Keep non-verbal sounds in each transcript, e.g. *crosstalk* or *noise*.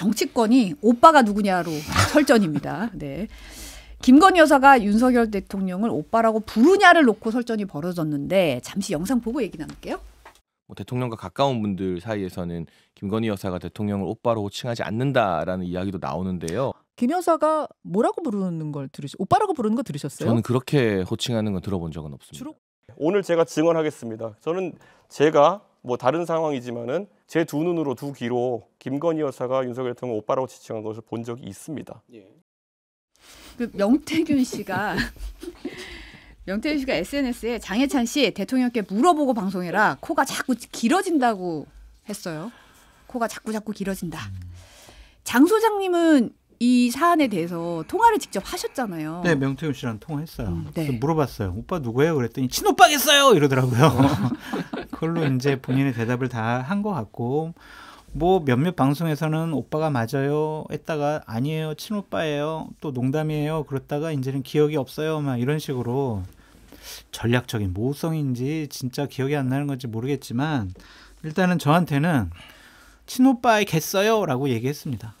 정치권이 오빠가 누구냐로 설전입니다. 네. 김건희 여사가 윤석열 대통령을 오빠라고 부르냐를 놓고 설전이 벌어졌는데 잠시 영상 보고 얘기 나눌게요. 뭐 대통령과 가까운 분들 사이에서는 김건희 여사가 대통령을 오빠로 호칭하지 않는다라는 이야기도 나오는데요. 김 여사가 뭐라고 부르는 걸 들으시? 오빠라고 부르는 거 들으셨어요? 저는 그렇게 호칭하는 건 들어본 적은 없습니다. 주로... 오늘 제가 증언하겠습니다. 저는 제가 뭐 다른 상황이지만은 제 두 눈으로 두 귀로 김건희 여사가 윤석열 대통령 오빠라고 지칭한 것을 본 적이 있습니다. 예. 그 명태균 씨가 *laughs* 명태균 씨가 SNS에 장해찬 씨 대통령께 물어보고 방송해라 코가 자꾸 길어진다고 했어요. 코가 자꾸 자꾸 길어진다. 장 소장님은 이 사안에 대해서 통화를 직접 하셨잖아요. 네, 명태윤 씨랑 통화했어요. 음, 네. 물어봤어요. 오빠 누구예요? 그랬더니 친오빠겠어요 이러더라고요. 어. *laughs* 그걸로 이제 본인의 대답을 다 한 것 같고 뭐 몇몇 방송에서는 오빠가 맞아요 했다가 아니에요 친오빠예요 또 농담이에요 그랬다가 이제는 기억이 없어요 막 이런 식으로 전략적인 모성인지 진짜 기억이 안 나는 건지 모르겠지만 일단은 저한테는 친오빠의 겠어요라고 얘기했습니다. *laughs*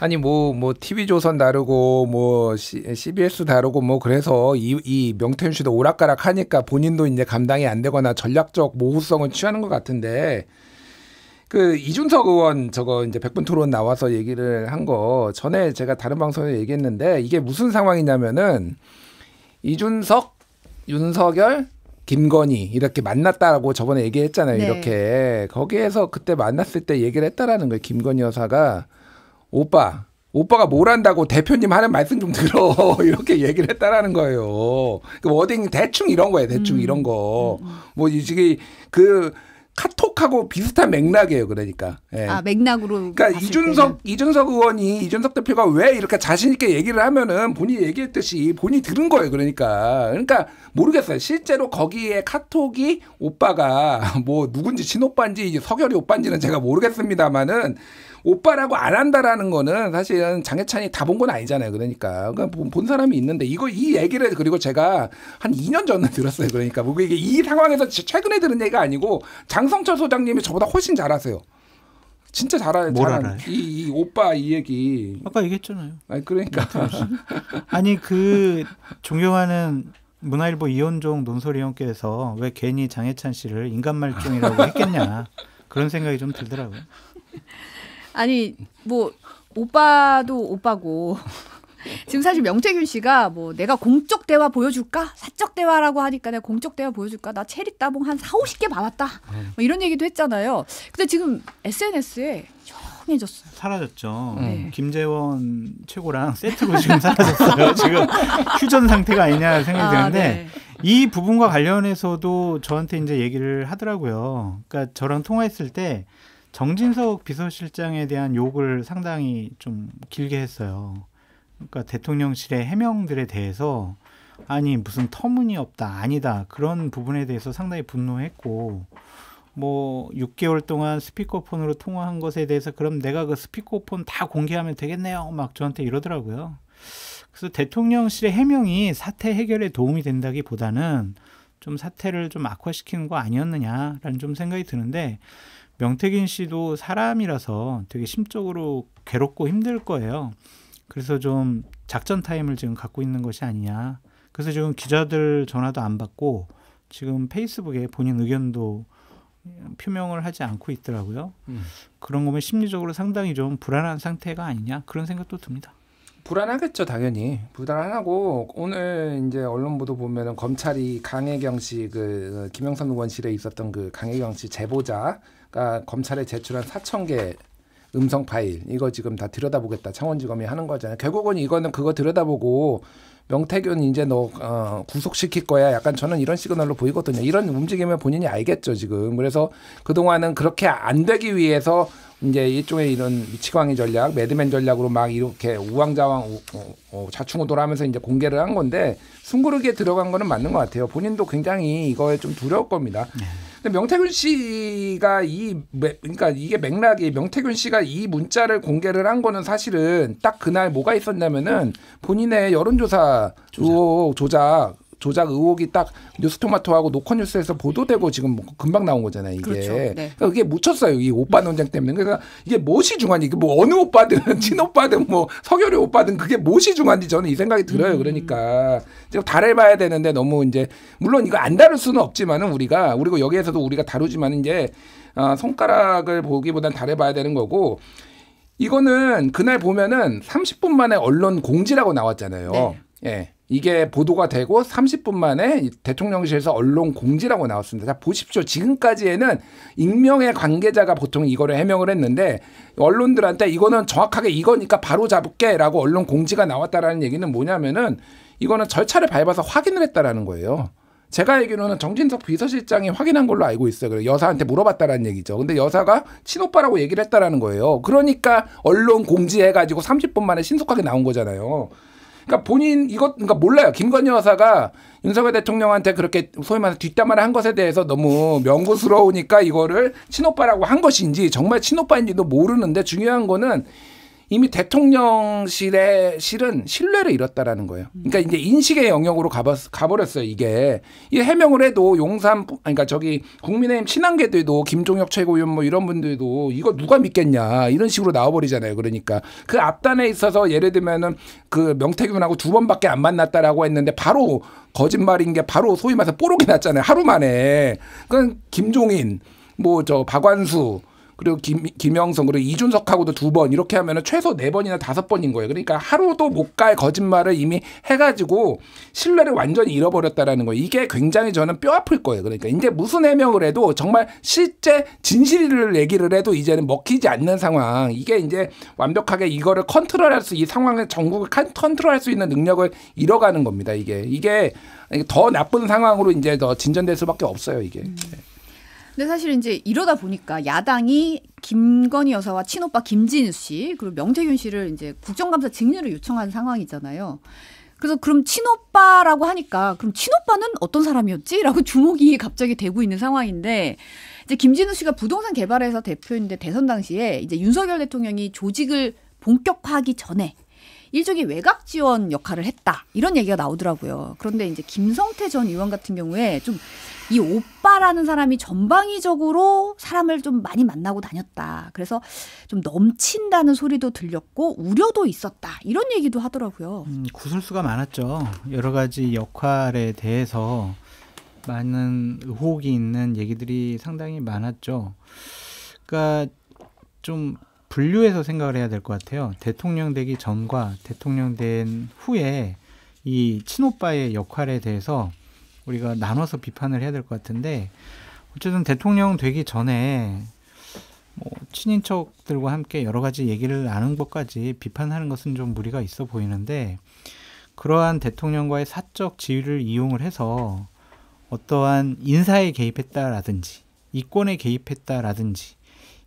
아니 뭐뭐 뭐 TV조선 뭐, 다르고 뭐 C, CBS 다르고 뭐 그래서 이, 이 명태윤 씨도 오락가락 하니까 본인도 이제 감당이 안 되거나 전략적 모호성을 취하는 것 같은데 그 이준석 의원 저거 이제 백분 토론 나와서 얘기를 한 거 전에 제가 다른 방송에 서 얘기했는데 이게 무슨 상황이냐면은 이준석, 윤석열, 김건희 이렇게 만났다라고 저번에 얘기했잖아요. 네. 이렇게 거기에서 그때 만났을 때 얘기를 했다라는 거예요. 김건희 여사가 오빠, 오빠가 뭘 한다고 대표님 하는 말씀 좀 들어. *laughs* 이렇게 얘기를 했다라는 거예요. 그 워딩 대충 이런 거예요. 대충 음. 이런 거. 음, 음. 뭐, 이게 그 카톡하고 비슷한 맥락이에요. 그러니까. 예. 아, 맥락으로. 그러니까 이준석, 때는. 이준석 의원이 이준석 대표가 왜 이렇게 자신있게 얘기를 하면은 본인이 얘기했듯이 본인이 들은 거예요. 그러니까. 그러니까 모르겠어요. 실제로 거기에 카톡이 오빠가 *laughs* 뭐 누군지 친오빠인지 석열이 오빠인지는 제가 모르겠습니다만은 오빠라고 안 한다라는 거는 사실은 장해찬이 다 본 건 아니잖아요. 그러니까. 그러니까 본 사람이 있는데 이거 이 얘기를 그리고 제가 한 2년 전에 *laughs* 들었어요. 그러니까 뭐 이게 이 상황에서 최근에 들은 얘기가 아니고 장성철 소장님이 저보다 훨씬 잘하세요. 진짜 잘하는 잘하는 이, 이, 오빠 이 얘기 아까 얘기했잖아요. 아니 그러니까 *laughs* 아니 그 존경하는 문화일보 이현종 논설위 원께서 왜 괜히 장해찬 씨를 인간말종이라고 했겠냐 그런 생각이 좀 들더라고요. 아니 뭐 오빠도 오빠고 *laughs* 지금 사실 명태균 씨가 뭐 내가 공적 대화 보여줄까? 사적 대화라고 하니까 내가 공적 대화 보여줄까? 나 체리 따봉 한 4, 50개 받았다. 네. 뭐 이런 얘기도 했잖아요. 근데 지금 SNS에 조용해졌어요. 사라졌죠. 네. 네. 김재원 최고랑 세트로 지금 사라졌어요. *laughs* 지금 휴전 상태가 아니냐 생각이 아, 드는데 네. 이 부분과 관련해서도 저한테 이제 얘기를 하더라고요. 그러니까 저랑 통화했을 때 정진석 비서실장에 대한 욕을 상당히 좀 길게 했어요. 그러니까 대통령실의 해명들에 대해서 아니 무슨 터무니없다 아니다 그런 부분에 대해서 상당히 분노했고 뭐 6개월 동안 스피커폰으로 통화한 것에 대해서 그럼 내가 그 스피커폰 다 공개하면 되겠네요 막 저한테 이러더라고요. 그래서 대통령실의 해명이 사태 해결에 도움이 된다기보다는 좀 사태를 좀 악화시키는 거 아니었느냐라는 좀 생각이 드는데 명태균 씨도 사람이라서 되게 심적으로 괴롭고 힘들 거예요. 그래서 좀 작전 타임을 지금 갖고 있는 것이 아니냐. 그래서 지금 기자들 전화도 안 받고 지금 페이스북에 본인 의견도 표명을 하지 않고 있더라고요. 음. 그런 거면 심리적으로 상당히 좀 불안한 상태가 아니냐 그런 생각도 듭니다. 불안하겠죠, 당연히. 불안하고 오늘 이제 언론 보도 보면은 검찰이 강혜경 씨그 김영삼 의원실에 있었던 그 강혜경 씨 제보자가 검찰에 제출한 4천 개 음성 파일 이거 지금 다 들여다보겠다 창원지검이 하는 거잖아요. 결국은 이거는 그거 들여다보고 명태균 이제 너 어, 구속시킬 거야. 약간 저는 이런 시그널로 보이거든요. 이런 움직임을 본인이 알겠죠 지금. 그래서 그 동안은 그렇게 안 되기 위해서 이제 일종의 이런 미치광이 전략, 매드맨 전략으로 막 이렇게 우왕좌왕 우, 자충우돌하면서 이제 공개를 한 건데 숨고르기에 들어간 거는 맞는 것 같아요. 본인도 굉장히 이거에 좀 두려울 겁니다. 네. 근데 명태균 씨가 이 그러니까 이게 맥락이 명태균 씨가 이 문자를 공개를 한 거는 사실은 딱 그날 뭐가 있었냐면은 본인의 여론조사 조작, 조작 조작 의혹이 딱 뉴스토마토하고 노컷뉴스에서 보도되고 지금 뭐 금방 나온 거잖아요. 이게 그렇죠. 네. 그러니까 그게 묻혔어요. 이 오빠 네. 논쟁 때문에. 그러니까 이게 무엇이 중요한지 이게 뭐 어느 오빠든 *laughs* 친오빠든 뭐 서결이 오빠든 그게 무엇이 중요한지 저는 이 생각이 들어요. 음. 그러니까 지금 다뤄봐야 되는데 너무 이제 물론 이거 안 다룰 수는 없지만은 우리가 우리고 여기에서도 우리가 다루지만 이제 어, 손가락을 보기보단 다뤄봐야 되는 거고. 이거는 그날 보면은 30분 만에 언론 공지라고 나왔잖아요. 네. 예. 이게 보도가 되고 30분 만에 대통령실에서 언론 공지라고 나왔습니다. 자, 보십시오. 지금까지에는 익명의 관계자가 보통 이거를 해명을 했는데 언론들한테 이거는 정확하게 이거니까 바로 잡을게라고 언론 공지가 나왔다라는 얘기는 뭐냐면은 이거는 절차를 밟아서 확인을 했다라는 거예요. 제가 알기로는 정진석 비서실장이 확인한 걸로 알고 있어요. 그래서 여사한테 물어봤다라는 얘기죠. 근데 여사가 친오빠라고 얘기를 했다라는 거예요. 그러니까 언론 공지해가지고 30분 만에 신속하게 나온 거잖아요. 그러니까 본인 이것 그러니까 몰라요. 김건희 여사가 윤석열 대통령한테 그렇게 소위 말해서 뒷담화를 한 것에 대해서 너무 명구스러우니까 이거를 친오빠라고 한 것인지 정말 친오빠인지도 모르는데 중요한 거는 이미 대통령실의 실은 신뢰를 잃었다라는 거예요. 그러니까 이제 인식의 영역으로 가버렸, 가버렸어요. 이게 이 해명을 해도 용산 그러니까 저기 국민의힘 친한계들도 김종혁 최고위원 뭐 이런 분들도 이거 누가 믿겠냐 이런 식으로 나와버리잖아요. 그러니까 그 앞단에 있어서 예를 들면은 그 명태균하고 두 번밖에 안 만났다라고 했는데 바로 거짓말인 게 바로 소위 말해서 뽀록이 났잖아요. 하루 만에. 그건 김종인 뭐 저 박완수 그리고 김, 김영성 그리고 이준석하고도 두 번 이렇게 하면은 최소 네 번이나 다섯 번인 거예요. 그러니까 하루도 못 갈 거짓말을 이미 해가지고 신뢰를 완전히 잃어버렸다라는 거예요. 이게 굉장히 저는 뼈 아플 거예요. 그러니까 이제 무슨 해명을 해도 정말 실제 진실을 얘기를 해도 이제는 먹히지 않는 상황. 이게 이제 완벽하게 이거를 컨트롤할 수 이 상황을 전국을 컨트롤할 수 있는 능력을 잃어가는 겁니다. 이게 이게 더 나쁜 상황으로 이제 더 진전될 수밖에 없어요. 이게. 음. 네. 근데 사실 이제 이러다 보니까 야당이 김건희 여사와 친오빠 김진우 씨 그리고 명태균 씨를 이제 국정감사 증인으로 요청한 상황이잖아요. 그래서 그럼 친오빠라고 하니까 그럼 친오빠는 어떤 사람이었지라고 주목이 갑자기 되고 있는 상황인데 이제 김진우 씨가 부동산 개발회사 대표인데 대선 당시에 이제 윤석열 대통령이 조직을 본격화하기 전에 일종의 외곽 지원 역할을 했다 이런 얘기가 나오더라고요. 그런데 이제 김성태 전 의원 같은 경우에 좀 이 오빠라는 사람이 전방위적으로 사람을 좀 많이 만나고 다녔다. 그래서 좀 넘친다는 소리도 들렸고 우려도 있었다 이런 얘기도 하더라고요. 음, 구설수가 많았죠. 여러 가지 역할에 대해서 많은 의혹이 있는 얘기들이 상당히 많았죠. 그러니까 좀 분류해서 생각을 해야 될 것 같아요. 대통령 되기 전과 대통령 된 후에 이 친오빠의 역할에 대해서 우리가 나눠서 비판을 해야 될 것 같은데 어쨌든 대통령 되기 전에 뭐 친인척들과 함께 여러 가지 얘기를 나눈 것까지 비판하는 것은 좀 무리가 있어 보이는데 그러한 대통령과의 사적 지위를 이용을 해서 어떠한 인사에 개입했다라든지 이권에 개입했다라든지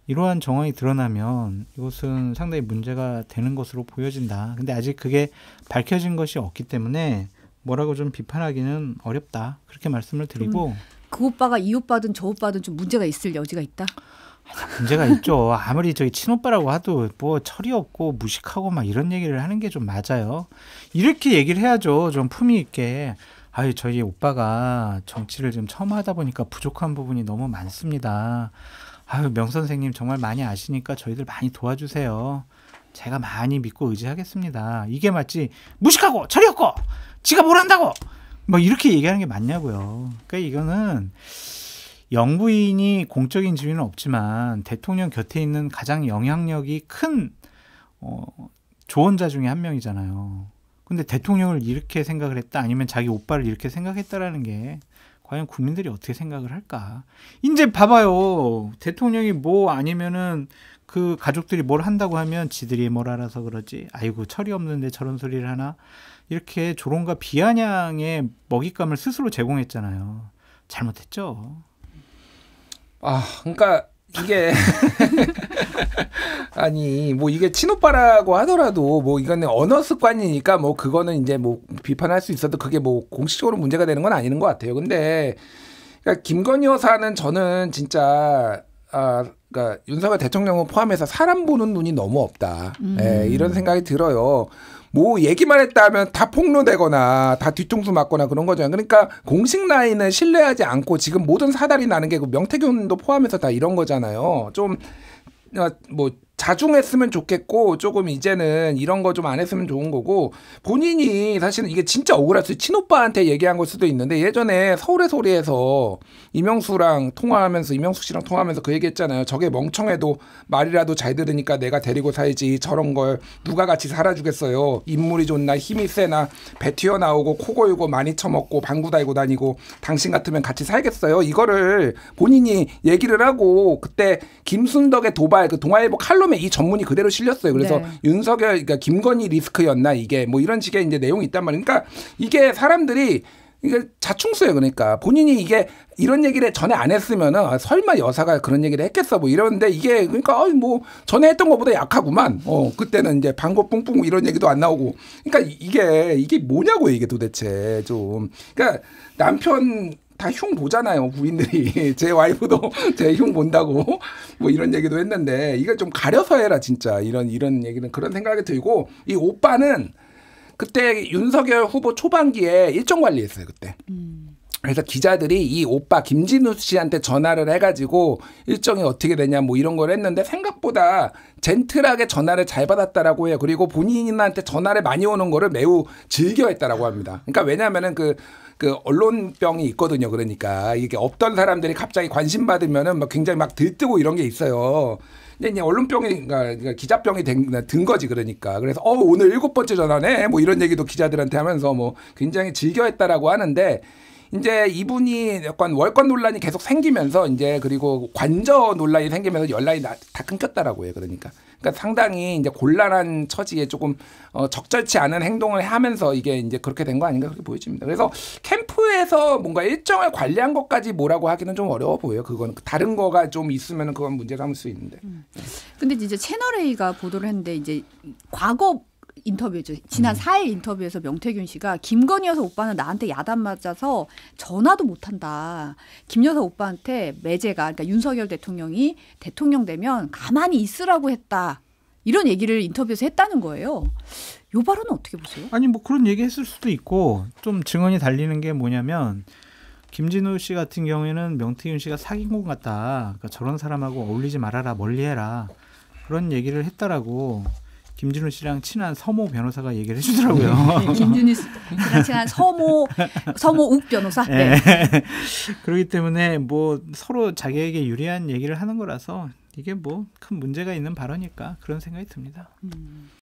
이러한 정황이 드러나면 이것은 상당히 문제가 되는 것으로 보여진다. 근데 아직 그게 밝혀진 것이 없기 때문에 뭐라고 좀 비판하기는 어렵다. 그렇게 말씀을 드리고 그 오빠가 이 오빠든 저 오빠든 좀 문제가 있을 여지가 있다. 문제가 있죠. 아무리 저희 친오빠라고 하도 뭐 철이 없고 무식하고 막 이런 얘기를 하는 게 좀 맞아요. 이렇게 얘기를 해야죠. 좀 품위 있게. 아유, 저희 오빠가 정치를 지금 처음 하다 보니까 부족한 부분이 너무 많습니다. 아유, 명 선생님 정말 많이 아시니까 저희들 많이 도와주세요. 제가 많이 믿고 의지하겠습니다. 이게 맞지. 무식하고 철이 없고 지가 뭘 한다고 뭐 이렇게 얘기하는 게 맞냐고요. 그러니까 이거는 영부인이 공적인 지위는 없지만 대통령 곁에 있는 가장 영향력이 큰 어, 조언자 중에 한 명이잖아요. 근데 대통령을 이렇게 생각을 했다 아니면 자기 오빠를 이렇게 생각했다라는 게 과연 국민들이 어떻게 생각을 할까? 이제 봐봐요. 대통령이 뭐 아니면은 그 가족들이 뭘 한다고 하면 지들이 뭘 알아서 그러지. 아이고 철이 없는데 저런 소리를 하나. 이렇게 조롱과 비아냥의 먹잇감을 스스로 제공했잖아요. 잘못했죠. 아, 그러니까 이게 *laughs* 아니 뭐 이게 친오빠라고 하더라도 뭐 이거는 언어 습관이니까 뭐 그거는 이제 뭐 비판할 수 있어도 그게 뭐 공식적으로 문제가 되는 건 아니는 것 같아요. 근데 그러니까 김건희 여사는 저는 진짜 아 그러니까 윤석열 대통령을 포함해서 사람 보는 눈이 너무 없다. 음. 예, 이런 생각이 들어요. 뭐 얘기만 했다 면다 폭로되거나 다 뒤통수 맞거나 그런 거잖아요. 그러니까 공식 라인을 신뢰하지 않고 지금 모든 사달이 나는 게그 명태균도 포함해서 다 이런 거잖아요. 좀뭐 어, 자중했으면 좋겠고 조금 이제는 이런 거 좀 안 했으면 좋은 거고 본인이 사실은 이게 진짜 억울할 수 친오빠한테 얘기한 걸 수도 있는데 예전에 서울의 소리에서 이명수랑 통화하면서 이명수 씨랑 통화하면서 그 얘기했잖아요. 저게 멍청해도 말이라도 잘 들으니까 내가 데리고 살지 저런 걸 누가 같이 살아주겠어요. 인물이 좋나 힘이 세나 배 튀어나오고 코 골고 많이 처먹고 방구 달고 다니고 당신 같으면 같이 살겠어요. 이거를 본인이 얘기를 하고 그때 김순덕의 도발 그 동아일보 칼럼 처음에 이 전문이 그대로 실렸어요. 그래서 네. 윤석열, 그러니까 김건희 리스크였나 이게 뭐 이런 식의 이제 내용이 있단 말이에요. 그러니까 이게 사람들이 이게 자충수예요. 그러니까 본인이 이게 이런 얘기를 전에 안 했으면은 아, 설마 여사가 그런 얘기를 했겠어 뭐 이러는데 이게 그러니까 어, 뭐 전에 했던 것보다 약하구만. 어 그때는 이제 방고 뿡뿡 이런 얘기도 안 나오고. 그러니까 이게 이게 뭐냐고 이게 도대체 좀. 그러니까 남편 다흉 보잖아요. 부인들이. *laughs* 제 와이프도 *laughs* 제 흉 본다고 *laughs* 뭐 이런 얘기도 했는데 이걸 좀 가려서 해라 진짜. 이런 이런 얘기는 그런 생각이 들고 이 오빠는 그때 윤석열 후보 초반기에 일정 관리했어요. 그때. 그래서 기자들이 이 오빠 김진우 씨한테 전화를 해가지고 일정이 어떻게 되냐 뭐 이런 걸 했는데 생각보다 젠틀하게 전화를 잘 받았다라고 해요. 그리고 본인한테 전화를 많이 오는 거를 매우 즐겨했다라고 합니다. 그러니까 왜냐하면은 그그 언론병이 있거든요. 그러니까 이게 없던 사람들이 갑자기 관심 받으면은 막 굉장히 막 들뜨고 이런 게 있어요. 근데 이제 언론병이 그러니까 기자병이 된, 든 거지 그러니까 그래서 어 오늘 일곱 번째 전화네 뭐 이런 얘기도 기자들한테 하면서 뭐 굉장히 즐겨했다라고 하는데 이제 이분이 약간 월권 논란이 계속 생기면서 이제 그리고 관저 논란이 생기면서 연락이 다 끊겼다라고 해요. 그러니까. 그러니까 상당히 이제 곤란한 처지에 조금 어, 적절치 않은 행동을 하면서 이게 이제 그렇게 된 거 아닌가 그렇게 보여집니다. 그래서 캠프에서 뭔가 일정을 관리한 것까지 뭐라고 하기는 좀 어려워 보여요. 그건 다른 거가 좀 있으면 그건 문제 삼을 수 있는데. 음. 근데 이제 채널 A가 보도를 했는데 이제 과거 인터뷰죠. 지난 4일 음. 인터뷰에서 명태균 씨가 김건희 여사 오빠는 나한테 야단 맞아서 전화도 못 한다. 김 여사 오빠한테 매제가 그러니까 윤석열 대통령이 대통령 되면 가만히 있으라고 했다. 이런 얘기를 인터뷰에서 했다는 거예요. 요 발언은 어떻게 보세요? 아니 뭐 그런 얘기 했을 수도 있고 좀 증언이 달리는 게 뭐냐면 김진우 씨 같은 경우에는 명태균 씨가 사기꾼 같다. 그러니까 저런 사람하고 어울리지 말아라, 멀리해라. 그런 얘기를 했다라고 김준우 씨랑 친한 서모 변호사가 얘기를 해주더라고요. 네. *laughs* 네, 김준우 씨랑 친한 서모 서모 욱 변호사. 네. 네. 그렇기 때문에 뭐 서로 자기에게 유리한 얘기를 하는 거라서 이게 뭐 큰 문제가 있는 발언일까 그런 생각이 듭니다. 음.